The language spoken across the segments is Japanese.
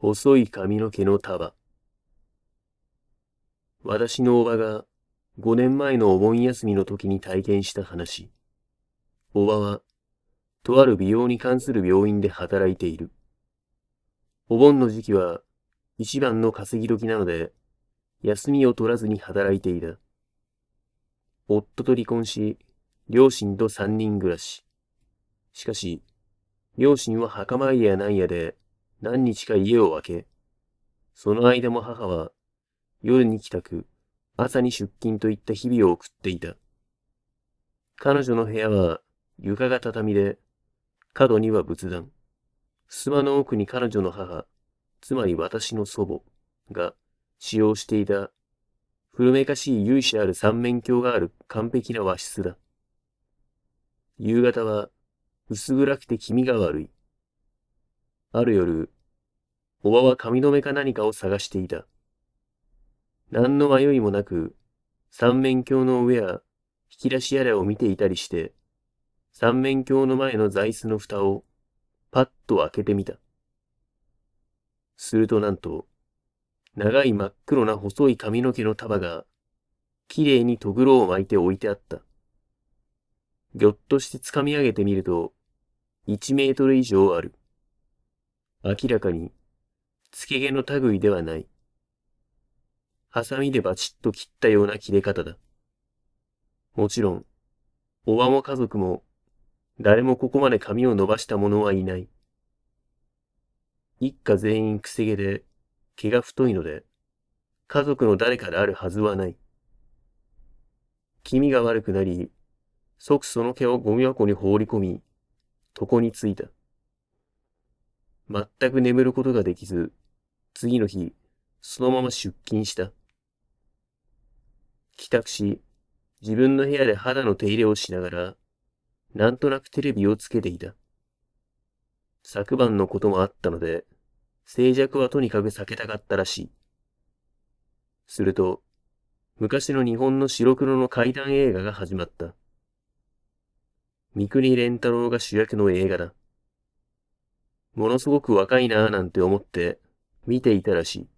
細い髪の毛の束。私のおばが5年前のお盆休みの時に体験した話。おばは、とある美容に関する病院で働いている。お盆の時期は一番の稼ぎ時なので、休みを取らずに働いていた。夫と離婚し、両親と三人暮らし。しかし、両親は墓参りやなんやで何日か家を空け、その間も母は夜に帰宅、朝に出勤といった日々を送っていた。彼女の部屋は床が畳で、角には仏壇。襖の奥に彼女の母、つまり私の祖母が使用していた古めかしい由緒ある三面鏡がある完璧な和室だ。夕方は薄暗くて気味が悪い。ある夜、おばは髪留めか何かを探していた。何の迷いもなく、三面鏡の上や引き出しやらを見ていたりして、三面鏡の前の座椅子の蓋をパッと開けてみた。するとなんと、長い真っ黒な細い髪の毛の束が、きれいにとぐろを巻いて置いてあった。ぎょっとして掴み上げてみると、1メートル以上ある。明らかに、付け毛の類ではない。ハサミでバチッと切ったような切れ方だ。もちろん、おばも家族も、誰もここまで髪を伸ばした者はいない。一家全員くせ毛で、毛が太いので、家族の誰かであるはずはない。気味が悪くなり、即その毛をゴミ箱に放り込み、床についた。全く眠ることができず、次の日、そのまま出勤した。帰宅し、自分の部屋で肌の手入れをしながら、なんとなくテレビをつけていた。昨晩のこともあったので、静寂はとにかく避けたかったらしい。すると、昔の日本の白黒の怪談映画が始まった。三國連太郎が主役の映画だ。ものすごく若いなぁなんて思って見ていたらしい。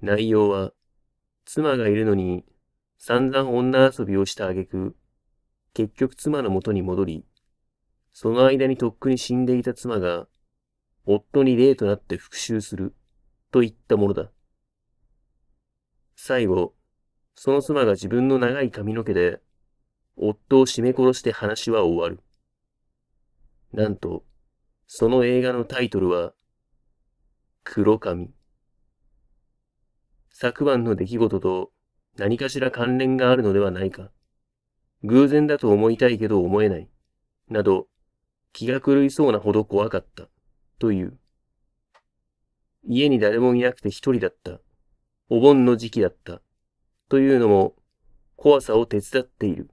内容は、妻がいるのに散々女遊びをした挙句、結局妻の元に戻り、その間にとっくに死んでいた妻が、夫に霊となって復讐する、といったものだ。最後、その妻が自分の長い髪の毛で、夫を絞め殺して話は終わる。なんと、その映画のタイトルは、黒髪。昨晩の出来事と何かしら関連があるのではないか。偶然だと思いたいけど思えない。など、気が狂いそうなほど怖かった。という。家に誰もいなくて一人だった。お盆の時期だった。というのも、怖さを手伝っている。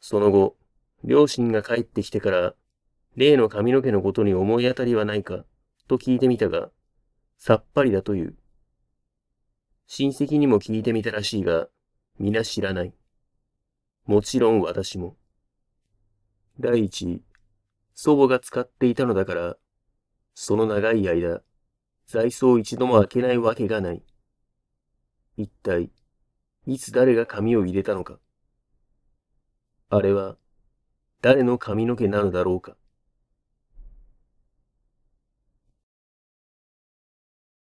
その後、両親が帰ってきてから例の髪の毛のことに思い当たりはないかと聞いてみたが、さっぱりだという。親戚にも聞いてみたらしいが、皆知らない。もちろん私も。第一、祖母が使っていたのだから、その長い間、財装一度も開けないわけがない。一体、いつ誰が髪を入れたのか。あれは、誰の髪の毛なのだろうか。